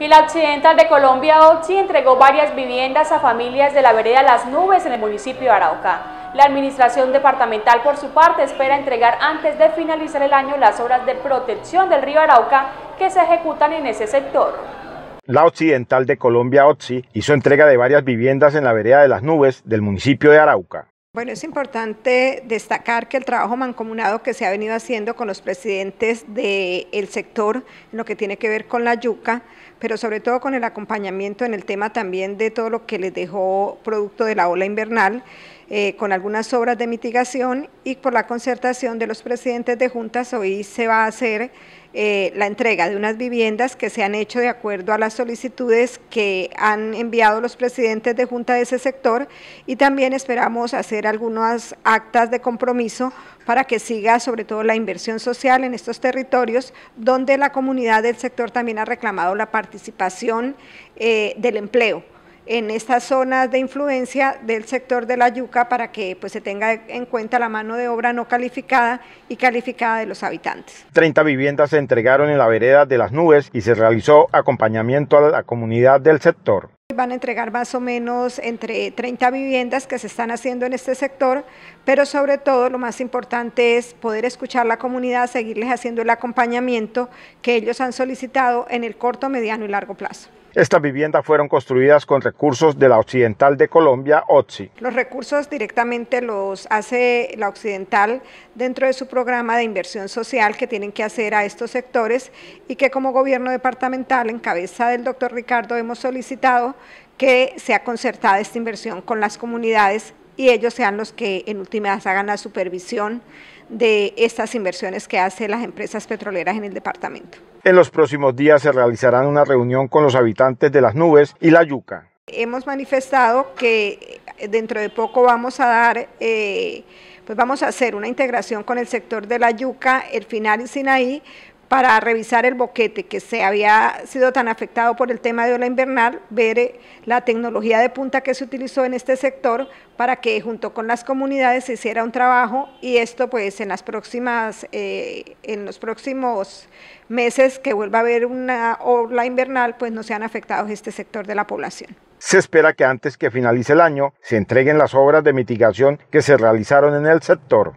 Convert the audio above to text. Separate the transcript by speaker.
Speaker 1: y la Occidental de Colombia OCHI, entregó varias viviendas a familias de la vereda Las Nubes en el municipio de Arauca. La administración departamental por su parte espera entregar antes de finalizar el año las obras de protección del río Arauca que se ejecutan en ese sector.
Speaker 2: La Occidental de Colombia OCHI, hizo entrega de varias viviendas en la vereda de Las Nubes del municipio de Arauca.
Speaker 1: Bueno, es importante destacar que el trabajo mancomunado que se ha venido haciendo con los presidentes del sector en lo que tiene que ver con la yuca, pero sobre todo con el acompañamiento en el tema también de todo lo que les dejó producto de la ola invernal, eh, con algunas obras de mitigación y por la concertación de los presidentes de juntas hoy se va a hacer eh, la entrega de unas viviendas que se han hecho de acuerdo a las solicitudes que han enviado los presidentes de junta de ese sector y también esperamos hacer algunas actas de compromiso para que siga sobre todo la inversión social en estos territorios donde la comunidad del sector también ha reclamado la participación eh, del empleo en estas zonas de influencia del sector de la yuca para que pues, se tenga en cuenta la mano de obra no calificada y calificada de los habitantes.
Speaker 2: 30 viviendas se entregaron en la vereda de las nubes y se realizó acompañamiento a la comunidad del sector.
Speaker 1: Van a entregar más o menos entre 30 viviendas que se están haciendo en este sector, pero sobre todo lo más importante es poder escuchar a la comunidad, seguirles haciendo el acompañamiento que ellos han solicitado en el corto, mediano y largo plazo.
Speaker 2: Estas viviendas fueron construidas con recursos de la Occidental de Colombia, OTSI.
Speaker 1: Los recursos directamente los hace la Occidental dentro de su programa de inversión social que tienen que hacer a estos sectores y que como gobierno departamental en cabeza del doctor Ricardo hemos solicitado que sea concertada esta inversión con las comunidades y ellos sean los que en últimas hagan la supervisión de estas inversiones que hacen las empresas petroleras en el departamento.
Speaker 2: En los próximos días se realizará una reunión con los habitantes de las nubes y la yuca.
Speaker 1: Hemos manifestado que eh, dentro de poco vamos a dar, eh, pues vamos a hacer una integración con el sector de la yuca, el final y Sinaí, para revisar el boquete que se había sido tan afectado por el tema de ola invernal, ver eh, la tecnología de punta que se utilizó en este sector para que junto con las comunidades se hiciera un trabajo y esto pues en las próximas, eh, en los próximos meses que vuelva a haber una ola invernal pues no sean afectados este sector de la población.
Speaker 2: Se espera que antes que finalice el año se entreguen las obras de mitigación que se realizaron en el sector.